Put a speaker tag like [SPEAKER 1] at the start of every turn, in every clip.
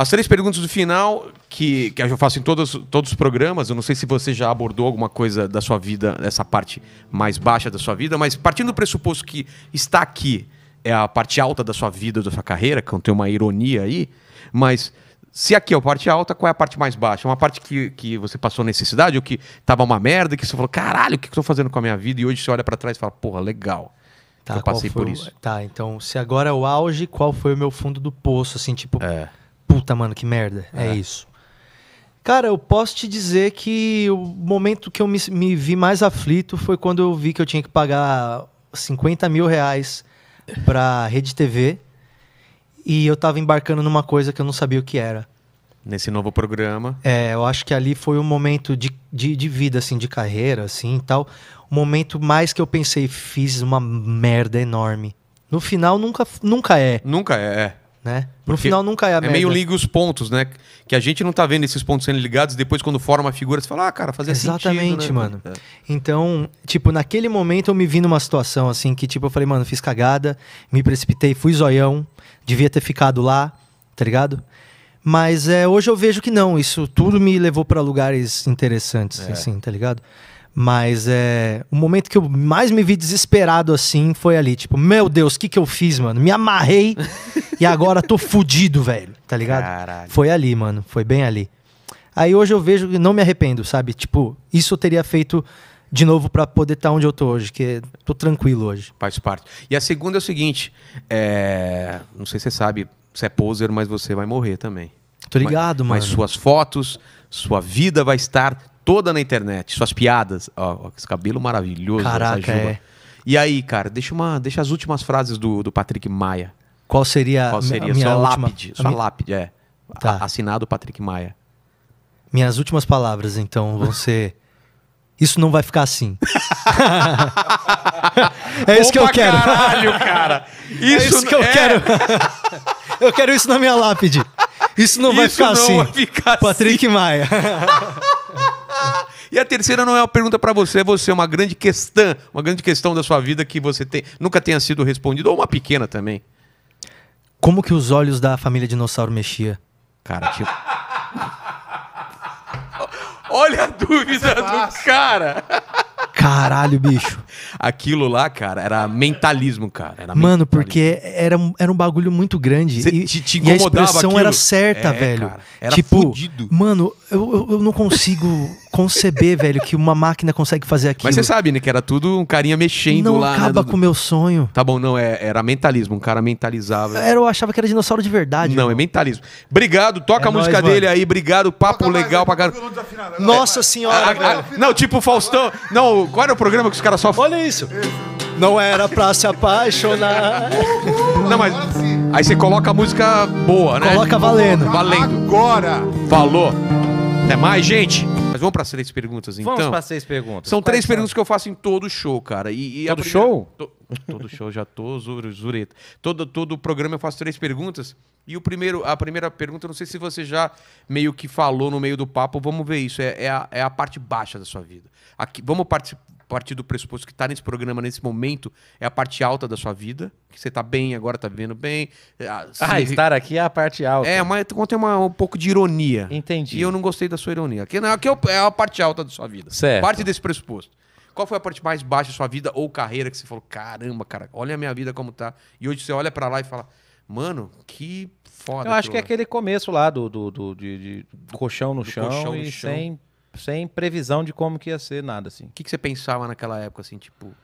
[SPEAKER 1] As três perguntas do final, que, que eu faço em todos, todos os programas, eu não sei se você já abordou alguma coisa da sua vida, dessa parte mais baixa da sua vida, mas partindo do pressuposto que está aqui, é a parte alta da sua vida, da sua carreira, que tem uma ironia aí, mas se aqui é a parte alta, qual é a parte mais baixa? Uma parte que, que você passou necessidade ou que estava uma merda, que você falou, caralho, o que, estou fazendo com a minha vida? E hoje você olha para trás e fala, porra, legal. Tá, eu passei por o... isso. Tá,
[SPEAKER 2] então, se agora é o auge, qual foi o meu fundo do poço? Assim, tipo, é puta, mano, que merda. É, é isso. Cara, eu posso te dizer que o momento que eu me, me, vi mais aflito foi quando eu vi que eu tinha que pagar 50 mil reais pra Rede TV e eu tava embarcando numa coisa que eu não sabia o que era.
[SPEAKER 1] Nesse novo programa.
[SPEAKER 2] É, eu acho que ali foi um momento de, de, de vida, assim, de carreira, assim e tal. O momento mais que eu pensei, fiz uma merda enorme. No final nunca, nunca é. Nunca é. é né? Pro final nunca é a É média. meio liga
[SPEAKER 1] os pontos, né? Que a gente não tá vendo esses pontos sendo ligados, depois quando forma a figura, você fala, ah, cara, fazia Exatamente, né? mano. É.
[SPEAKER 2] Então, tipo, naquele momento eu me vi numa situação assim, que tipo, eu falei, mano, fiz cagada, me precipitei, fui zoião, devia ter ficado lá, tá ligado? Mas é, hoje eu vejo que não, isso tudo me levou para lugares interessantes, é. assim, tá ligado? Mas é. O momento que eu mais me vi desesperado assim foi ali. Tipo, meu Deus, o que, que eu fiz, mano? Me amarrei e agora tô fudido, velho. Tá ligado? Caralho. Foi ali, mano. Foi bem ali. Aí hoje eu vejo e não me arrependo, sabe? Tipo, isso eu teria feito de novo para poder estar tá onde eu tô hoje, que tô tranquilo hoje.
[SPEAKER 1] Faz parte. E a segunda é o seguinte: é... não sei se você sabe, você é poser, mas você vai morrer também. Tô ligado, mas, mano. Mas suas fotos, sua vida vai estar toda na internet, suas piadas. Ó, ó esse cabelo maravilhoso, Caraca, É. E aí, cara, deixa, uma, deixa as últimas frases do, do Patrick Maia. Qual seria, Qual seria? a minha sua última... lápide? Sua minha... lápide, é. Tá. assinado Patrick Maia.
[SPEAKER 2] Minhas últimas palavras, então, vão ser... Isso não vai ficar assim. é isso Opa, que eu quero. Caralho, cara. É isso, é isso que eu é... quero. eu quero isso na minha lápide. Isso não isso vai ficar não assim. Vai
[SPEAKER 1] ficar Patrick assim. Maia. E a terceira não é uma pergunta para você, é você, uma grande questão, uma grande questão da sua vida que você tem, nunca tenha sido respondida, ou uma pequena também.
[SPEAKER 2] Como que os olhos da família dinossauro mexia? Cara, tipo.
[SPEAKER 1] Olha a dúvida do cara! Caralho, bicho. Aquilo lá, cara, era mentalismo, cara. Era Mano, mentalismo.
[SPEAKER 2] porque era, era um bagulho muito grande. Cê, e, te, te e a expressão aquilo? era certa, é, velho. Cara, era tipo, fudido. Mano, eu, eu, eu não consigo conceber, velho, que uma máquina consegue
[SPEAKER 1] fazer aquilo. Mas você sabe, né? Que era tudo um carinha mexendo não lá. Não né, acaba né, com o meu sonho. Tá bom, não, é, era mentalismo. Um cara mentalizava. Era, eu achava que era dinossauro de verdade. Não, é mentalismo. Obrigado, toca é a música dele aí. Obrigado, papo legal né? pra cara. Nossa é, senhora. A, ah, a, ah, ah, não, tipo o Faustão.
[SPEAKER 2] Não, qual era o programa que os caras só. Olha isso. Não era pra se apaixonar.
[SPEAKER 1] não, mas. Aí você coloca a música boa, né? Coloca valendo. Valendo. Agora. Falou. Até mais, gente. Mas vamos para seis perguntas, então? Vamos para seis perguntas. São Quais três são? perguntas que eu faço em todo show, cara. E, e todo primeira... show? To... Todo show, já tô zureta. Todo, todo programa eu faço três perguntas. E o primeiro, a primeira pergunta, não sei se você já meio que falou no meio do papo, vamos ver isso. É, é, a, é a parte baixa da sua vida. Aqui, vamos participar partir do pressuposto que está nesse programa, nesse momento, é a parte alta da sua vida. Que você está bem, agora está vivendo bem. É, ah, estar aqui é a parte alta. É, mas tem uma, um pouco de ironia. Entendi. E eu não gostei da sua ironia. aqui não, aqui é, é a parte alta da sua vida. Certo. Parte desse pressuposto. Qual foi a parte mais baixa da sua vida ou carreira que você falou, caramba, cara, olha a minha vida como tá. E hoje você olha para lá e fala, mano, que foda. Eu acho que é aquele começo lá do, do, do de, de, colchão no do chão colchão e sem chão sem previsão de como que ia ser nada, assim. O que, que você pensava naquela época, assim, tipo...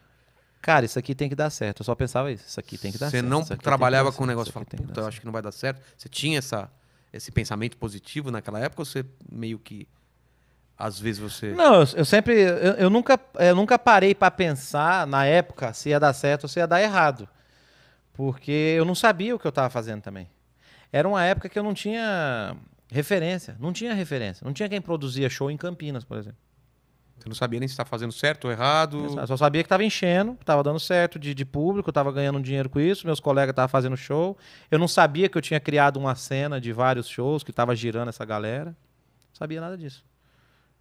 [SPEAKER 1] Cara, isso aqui tem que dar certo. Eu só pensava isso. Isso aqui tem que dar você certo. Você não trabalhava com o um negócio e eu acho que não vai dar certo. Você tinha essa, esse pensamento positivo naquela época ou você meio que... Às vezes você. Não, eu, eu sempre. Eu, eu, nunca, eh, eu nunca parei para pensar na época se ia dar certo ou se ia dar errado. Porque eu não sabia o que eu estava fazendo também. Era uma época que eu não tinha Referência. Não tinha referência. Não tinha quem produzia show em Campinas, por exemplo. Você não sabia nem se estava tá fazendo certo ou errado. Eu só sabia que estava enchendo, estava dando certo de, de público, estava ganhando dinheiro com isso, meus colegas estavam fazendo show. Eu não sabia que eu tinha criado uma cena de vários shows, que estava girando essa galera. Não sabia nada disso.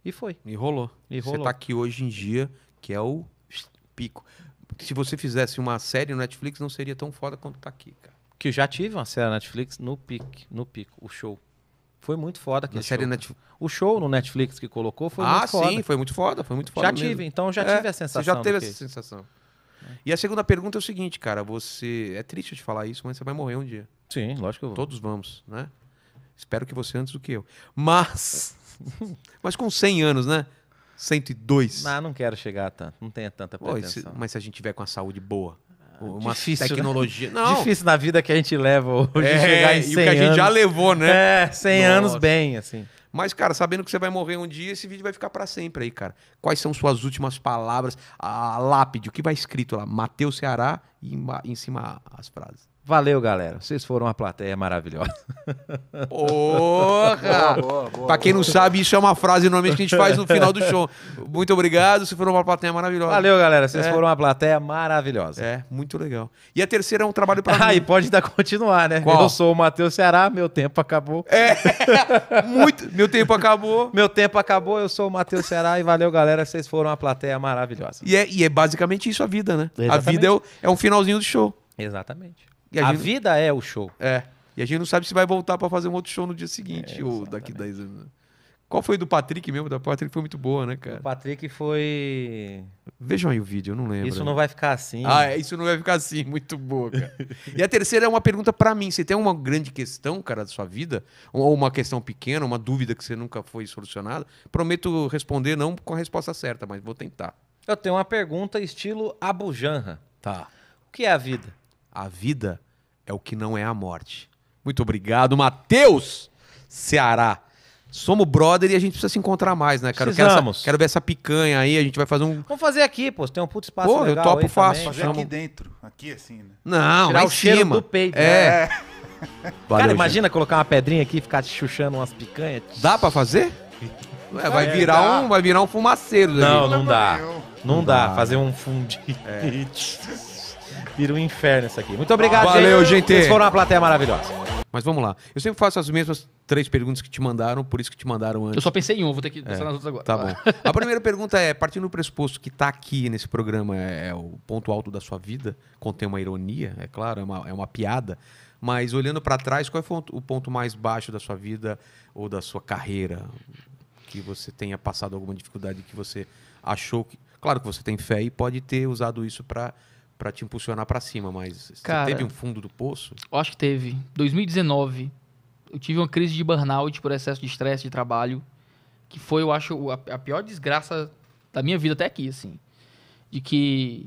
[SPEAKER 1] E foi. E rolou. E rolou. Você está aqui hoje em dia, que é o pico. Se você fizesse uma série no Netflix, não seria tão foda quanto está aqui, cara. Que já tive uma série na Netflix no pico, no pico, o show. Foi muito foda aquele série show. Netflix. O show no Netflix que colocou foi ah, muito foda. Ah, sim, foi muito foda, foi muito foda Já mesmo. tive, então já é, tive a sensação. Você já teve essa sensação. E a segunda pergunta é o seguinte, cara, você... É triste eu te falar isso, mas você vai morrer um dia. Sim, lógico que eu vou. Todos vamos, né? Espero que você antes do que eu. Mas... mas com 100 anos, né? 102. Ah, não quero chegar a tanto, não tenha tanta pretensão. Pô, se, mas se a gente tiver com a saúde boa... Ah, uma difícil, né? tecnologia. Né? Não. Difícil na vida que a gente leva hoje é, chegar em 100 e o que a gente anos. já levou, né? É, 100 Nossa. anos bem, assim. Mas, cara, sabendo que você vai morrer um dia, esse vídeo vai ficar para sempre aí, cara. Quais são suas últimas palavras? A lápide, o que vai escrito lá? Mateus Ceará e em cima as frases. Valeu, galera. Vocês foram uma plateia maravilhosa. Porra!
[SPEAKER 2] pra quem não sabe, isso é uma frase normalmente que a gente faz no final do show.
[SPEAKER 1] Muito obrigado, vocês foram uma plateia maravilhosa. Valeu, galera. Vocês é. foram uma plateia maravilhosa. É, muito legal. E a terceira é um trabalho pra ah, mim. e pode ainda continuar, né? Qual? Eu sou o Matheus Ceará, meu tempo acabou. É, muito. Meu tempo acabou. Meu tempo acabou, eu sou o Matheus Ceará e valeu, galera. Vocês foram uma plateia maravilhosa. E é, e é basicamente isso a vida, né? Exatamente. A vida é, o, é um finalzinho do show. Exatamente. E a, a gente... vida é o show. É. E a gente não sabe se vai voltar para fazer um outro show no dia seguinte é, ou daqui 10 anos. Né? Qual foi do Patrick mesmo? Da Patrick foi muito boa, né, cara? O Patrick foi. Vejam aí o vídeo, eu não lembro. Isso não vai ficar assim. Ah, é, isso não vai ficar assim. Muito boa, cara. e a terceira é uma pergunta para mim. Você tem uma grande questão, cara, da sua vida? Ou uma questão pequena, uma dúvida que você nunca foi solucionada? Prometo responder não com a resposta certa, mas vou tentar. Eu tenho uma pergunta estilo Abujanra. Tá. O que é a vida? A vida é o que não é a morte. Muito obrigado, Matheus Ceará. Somos brother e a gente precisa se encontrar mais, né, cara? quero, essa, quero ver essa picanha aí, a gente vai fazer um. Vamos fazer aqui, pô. Tem um puto espaço pô, legal. Pô, eu topo fácil. Fazer chamo... aqui dentro, aqui assim, né? Não, Tirar lá o cima. cheiro do peito. É. Né? Valeu, cara, imagina gente. colocar uma pedrinha aqui e ficar chuchando umas picanhas. Dá pra fazer? É, vai, é, virar um, vai virar um fumaceiro. Não, não dá. não dá. Não, dá. Fazer um fundi. É. Vira um inferno isso aqui. Muito obrigado, Valeu, gente. Vocês foram uma plateia maravilhosa. Mas vamos lá. Eu sempre faço as mesmas três perguntas que te mandaram, por isso que te mandaram antes. Eu só pensei em um, vou ter que é, pensar nas outras agora. Tá bom. A primeira pergunta é: partindo do pressuposto que tá aqui nesse programa é, é o ponto alto da sua vida, contém uma ironia, é claro, é uma, é uma piada. Mas olhando para trás, qual foi o ponto mais baixo da sua vida ou da sua carreira? Que você tenha passado alguma dificuldade que você achou que. Claro que você tem fé e pode ter usado isso para para te impulsionar para cima, mas Cara, teve um fundo do poço?
[SPEAKER 3] Eu acho que teve. 2019, eu tive uma crise de burnout por excesso de estresse de trabalho, que foi, eu acho, a, pior desgraça da minha vida até aqui, assim. De que,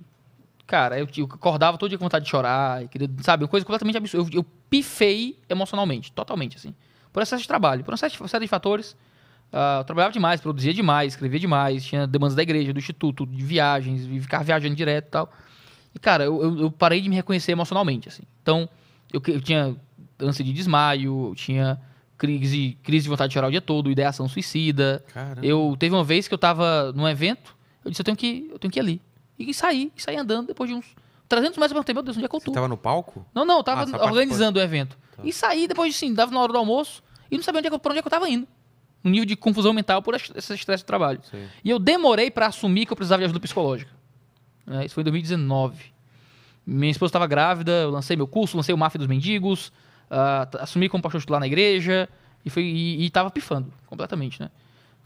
[SPEAKER 3] cara, eu, acordava todo dia com vontade de chorar, queria, sabe, uma coisa completamente absurda. Eu, eu, pifei emocionalmente, totalmente, assim. Por excesso de trabalho, por uma série de, uma série de fatores. Uh, eu trabalhava demais, produzia demais, escrevia demais, tinha demandas da igreja, do instituto, de viagens, ficar viajando direto e tal cara, eu, eu, parei de me reconhecer emocionalmente, assim. Então, eu, eu tinha ânsia de desmaio, eu tinha crise, crise de vontade de chorar o dia todo, ideação suicida. Caramba. Eu teve uma vez que eu tava num evento, eu disse, eu tenho que, eu tenho que ir ali. E saí, e saí andando depois de uns 300 metros, eu perguntei, meu Deus, onde é que eu tô? Você tava no palco? Não, não, eu tava ah, organizando o evento. Tá. E saí depois de, sim, dava na hora do almoço, e não sabia onde é que, pra onde é que eu tava indo. Um nível de confusão mental por esse estresse do trabalho. Sim. E eu demorei para assumir que eu precisava de ajuda psicológica. Né? Isso foi em 2019. Minha esposa estava grávida, eu lancei meu curso, lancei o Máfia dos Mendigos, uh, assumi como pastor titular na igreja e, estava e, pifando completamente, né?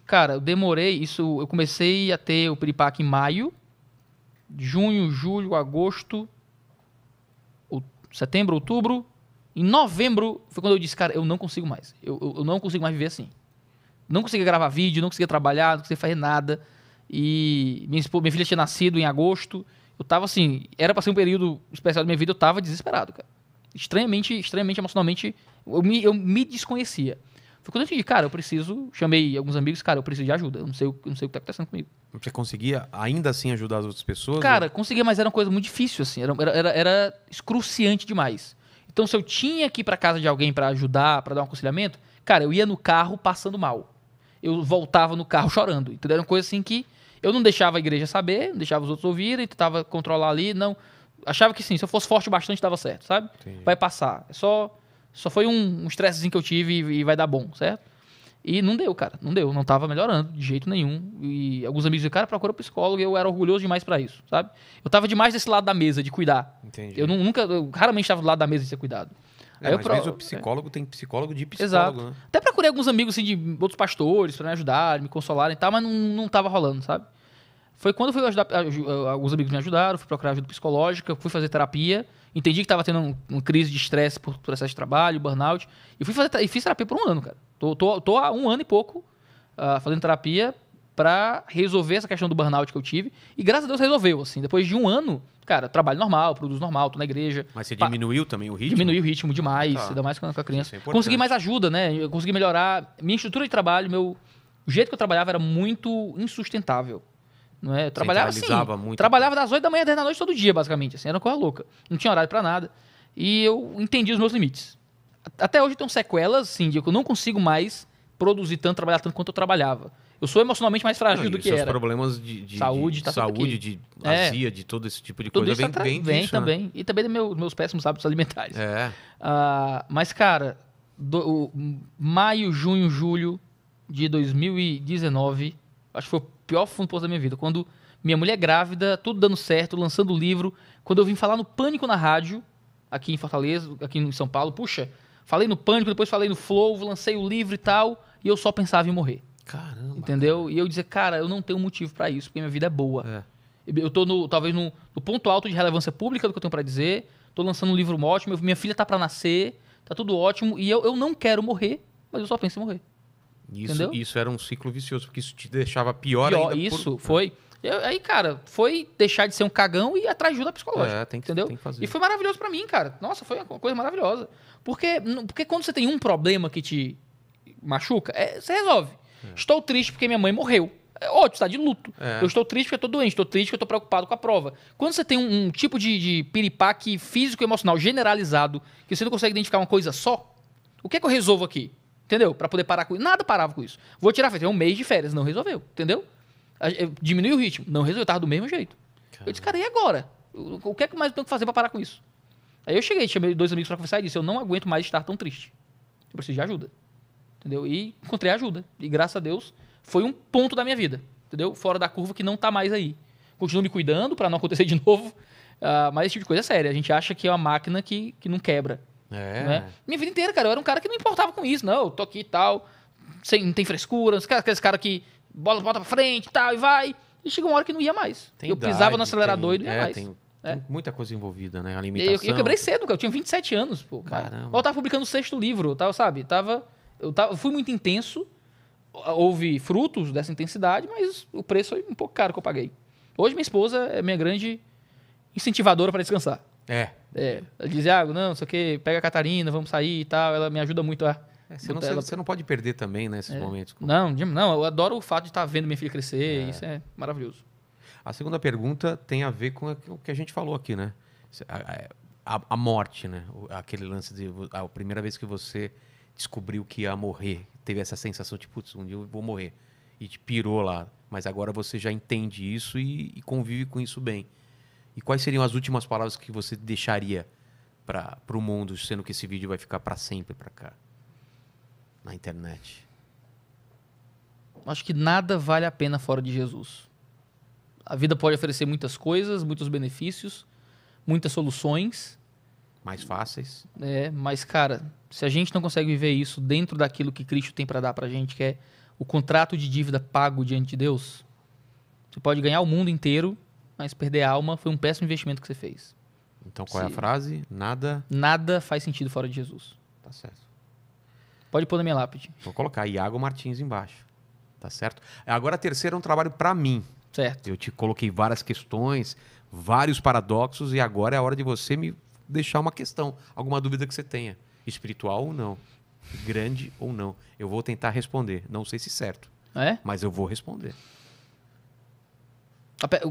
[SPEAKER 3] Cara, eu demorei, isso, eu comecei a ter o Piripaque em maio, junho, julho, agosto, setembro, outubro. Em novembro foi quando eu disse, cara, eu não consigo mais. Eu, eu, eu não consigo mais viver assim. Não conseguia gravar vídeo, não conseguia trabalhar, não conseguia fazer nada. E minha, minha filha tinha nascido em agosto. Eu tava assim, era pra ser um período especial da minha vida, eu tava desesperado, cara. Estranhamente, estranhamente, emocionalmente, eu me, eu me desconhecia. Foi quando eu entendi, cara, eu preciso. Chamei alguns amigos, cara, eu preciso de ajuda. Eu não sei, eu não sei o que tá acontecendo comigo. Você conseguia ainda assim ajudar as outras pessoas? Cara, ou... conseguia, mas era uma coisa muito difícil, assim. Era, era, era excruciante demais. Então, se eu tinha que ir pra casa de alguém para ajudar, para dar um aconselhamento, cara, eu ia no carro passando mal. Eu voltava no carro chorando. então Era uma coisa assim que eu não deixava a igreja saber, não deixava os outros ouvirem, tentava controlar ali, não. Achava que sim, se eu fosse forte bastante dava certo, sabe? Vai passar. É só só foi um estressezinho um que eu tive e, e, vai dar bom, certo? E não deu, cara, não deu, não tava melhorando de jeito nenhum. E alguns amigos do cara, procura psicólogo, e eu era orgulhoso demais para isso, sabe? Eu tava demais desse lado da mesa de cuidar. Entendi. Eu nunca, eu raramente estava do lado da mesa de ser cuidado. É, Aí mas, pro... mas o psicólogo tem psicólogo de psicólogo, Exato. Né? Até procurei alguns amigos assim, de outros pastores para me ajudar, me consolarem e tal, mas não, não tava rolando, sabe? Foi quando fui ajudar, alguns amigos me ajudaram, fui procurar ajuda psicológica, fui fazer terapia, entendi que estava tendo um, uma crise de estresse por processo de trabalho, burnout, e fui fazer e fiz terapia por um ano, cara. Tô, tô, tô há um ano e pouco uh, fazendo terapia para resolver essa questão do burnout que eu tive. E graças a Deus resolveu, assim. Depois de um ano, cara, trabalho normal, produzo normal, tô na igreja. Mas você diminuiu também o ritmo? Diminuiu o ritmo demais, ah, tá. ainda mais com a criança. É consegui mais ajuda, né? Eu consegui melhorar minha estrutura de trabalho, meu... O jeito que eu trabalhava era muito insustentável. Não é? Eu trabalhava assim. Muito. Trabalhava das 8 da manhã até da noite todo dia, basicamente. Assim, era uma coisa louca. Não tinha horário para nada. E eu entendi os meus limites. Até hoje tem sequelas, assim de que eu não consigo mais produzir tanto, trabalhar tanto quanto eu trabalhava. Eu sou emocionalmente mais frágil não, do que seus era. problemas de, de saúde, tá saúde de é. azia, de todo esse tipo de Tudo coisa tá vem, vem, vem disso, também. Né? E também dos meu, meus péssimos hábitos alimentares. É. Uh, mas, cara, do, o, maio, junho, julho de 2019, acho que foi o pior fundo da minha vida. Quando minha mulher grávida, tudo dando certo, lançando o livro. Quando eu vim falar no Pânico na rádio, aqui em Fortaleza, aqui em São Paulo, puxa, falei no Pânico, depois falei no Flow, lancei o livro e tal, e eu só pensava em morrer. Caramba. Entendeu? E eu dizer, cara, eu não tenho motivo para isso, porque minha vida é boa. É. Eu tô no, talvez no, no, ponto alto de relevância pública do que eu tenho para dizer, tô lançando um livro ótimo, minha filha tá para nascer, tá tudo ótimo, e eu, eu não quero morrer, mas eu só penso em morrer. Isso, entendeu?
[SPEAKER 1] isso era um ciclo vicioso, porque isso te deixava pior, pior ainda. Isso, por... É. foi.
[SPEAKER 3] Eu, aí, cara, foi deixar de ser um cagão e ir atrás de ajuda psicológica. É, tem que, entendeu? Tem que fazer. E foi maravilhoso para mim, cara. Nossa, foi uma coisa maravilhosa. Porque, porque quando você tem um problema que te machuca, é, você resolve. É. Estou triste porque minha mãe morreu. É ótimo, tu está de luto. É. Eu estou triste porque eu estou doente, estou triste porque eu estou preocupado com a prova. Quando você tem um, um tipo de, de piripaque físico e emocional generalizado, que você não consegue identificar uma coisa só, o que é que eu resolvo aqui? Entendeu? Para poder parar com isso. Nada parava com isso. Vou tirar férias. Um mês de férias. Não resolveu. Entendeu? Diminuiu o ritmo. Não resolveu. Estava tava do mesmo jeito. Caramba. Eu disse, cara, e agora? O que é que mais eu tenho que fazer para parar com isso? Aí eu cheguei, chamei dois amigos para conversar e disse, eu não aguento mais estar tão triste. Eu preciso de ajuda entendeu? E encontrei ajuda. E graças a Deus, foi um ponto da minha vida, entendeu? Fora da curva que não tá mais aí. Continuo me cuidando para não acontecer de novo, uh, mas esse tipo de coisa é séria. A gente acha que é uma máquina que, que não quebra. É. Né? Minha vida inteira, cara, eu era um cara que não importava com isso, não. Eu tô aqui e tal, sem, não tem frescura, aqueles cara que bola, bota pra frente e tal, e vai. E chega uma hora que não ia mais. Tem eu idade, pisava no acelerador tem, e não ia é, mais. Tem,
[SPEAKER 1] é. tem, muita coisa envolvida, né? Alimentação. Eu, eu quebrei
[SPEAKER 3] cedo, cara. Eu tinha 27 anos, pô, cara. Caramba. Eu tava publicando o sexto livro, tava, sabe? Tava eu, tava, fui muito intenso, houve frutos dessa intensidade, mas o preço foi um pouco caro que eu paguei. Hoje minha esposa é minha grande incentivadora para descansar. É. é. Ela dizia, ah, não, sei o quê, pega a Catarina, vamos sair e tal. Ela me ajuda muito a. É, você, não, ela... você, não, pode
[SPEAKER 1] perder também, né, é. momentos.
[SPEAKER 3] Não, não, eu adoro o fato de estar tá vendo minha filha crescer, é. isso é maravilhoso. A segunda
[SPEAKER 1] pergunta tem a ver com o que a gente falou aqui, né? A, a, a morte, né? Aquele lance de a primeira vez que você descobriu que ia morrer, teve essa sensação de, putz, um dia eu vou morrer, e te pirou lá. Mas agora você já entende isso e, e convive com isso bem. E quais seriam as últimas palavras que você deixaria para o mundo, sendo que esse vídeo vai ficar para sempre para cá, na internet?
[SPEAKER 3] Acho que nada vale a pena fora de Jesus. A vida pode oferecer muitas coisas, muitos benefícios, muitas soluções, mais fáceis. É, mas cara, se a gente não consegue viver isso dentro daquilo que Cristo tem para dar para a gente, que é o contrato de dívida pago diante de Deus, você pode ganhar o mundo inteiro, mas perder a alma foi um péssimo investimento que você fez. Então qual se... é a frase? Nada. Nada faz sentido fora de Jesus. Tá certo. Pode pôr na minha lápide. Vou colocar Iago
[SPEAKER 1] Martins embaixo. Tá certo? Agora a terceira é um trabalho para mim. Certo. Eu te coloquei várias questões, vários paradoxos e agora é a hora de você me deixar uma questão, alguma dúvida que você tenha, espiritual ou não, grande ou não. Eu vou tentar responder.
[SPEAKER 3] Não sei se certo, ah, é? mas eu vou responder.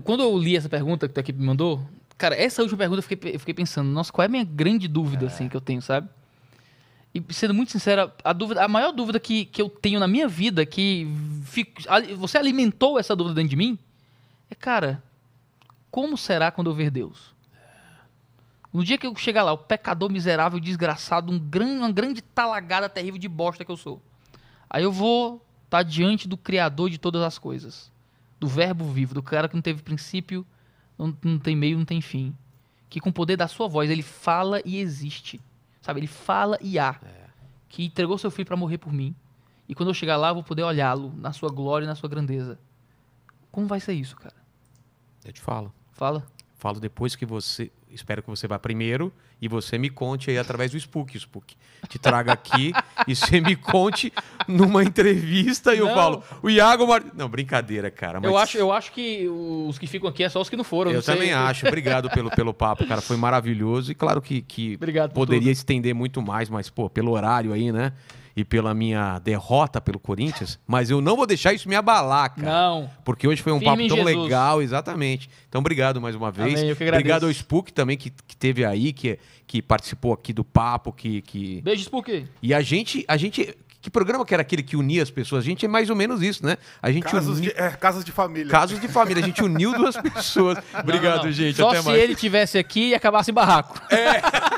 [SPEAKER 3] Quando eu li essa pergunta que tu aqui me mandou, cara, essa última pergunta eu fiquei, eu fiquei pensando, nossa, qual é a minha grande dúvida é. assim que eu tenho, sabe? E sendo muito sincera, a, dúvida, a maior dúvida que, que eu tenho na minha vida, que fico, você alimentou essa dúvida dentro de mim, é, cara, como será quando eu ver Deus? No dia que eu chegar lá, o pecador miserável, desgraçado, um grande, uma grande talagada terrível de bosta que eu sou. Aí eu vou estar tá diante do Criador de todas as coisas. Do verbo vivo, do cara que não teve princípio, não, não tem meio, não tem fim. Que com o poder da sua voz, ele fala e existe. Sabe, ele fala e há. É. Que entregou seu filho para morrer por mim. E quando eu chegar lá, eu vou poder olhá-lo na sua glória e na sua grandeza. Como vai ser isso, cara? Eu te falo. Fala.
[SPEAKER 1] Falo depois que você espero que você vá primeiro e você me conte aí através do Spook. Spook te traga aqui e você me conte numa entrevista e eu falo, o Iago Não, brincadeira, cara. Mas... Eu, acho,
[SPEAKER 3] eu acho que os que ficam aqui é só os que não foram. Eu não também acho. Obrigado
[SPEAKER 1] pelo, pelo papo, cara. Foi maravilhoso. E claro que, que Obrigado poderia estender muito mais, mas, pô, pelo horário aí, né? e pela minha derrota pelo Corinthians, mas eu não vou deixar isso me abalar, cara. Não. Porque hoje foi um Firme papo tão Jesus. legal, exatamente. Então, obrigado mais uma vez. Amém, eu que agradeço. obrigado ao Spook também que, que teve aí, que, que participou aqui do papo, que. que... Beijos por quê? E a gente, a gente. Que programa que era aquele que unia as pessoas? A gente é mais ou menos isso, né? A gente casos, uni... de, é, casos de família. Casos de família. A gente uniu duas pessoas. Obrigado, não, não, não. gente. Só Até se mais. ele
[SPEAKER 3] tivesse aqui e acabasse em barraco. É.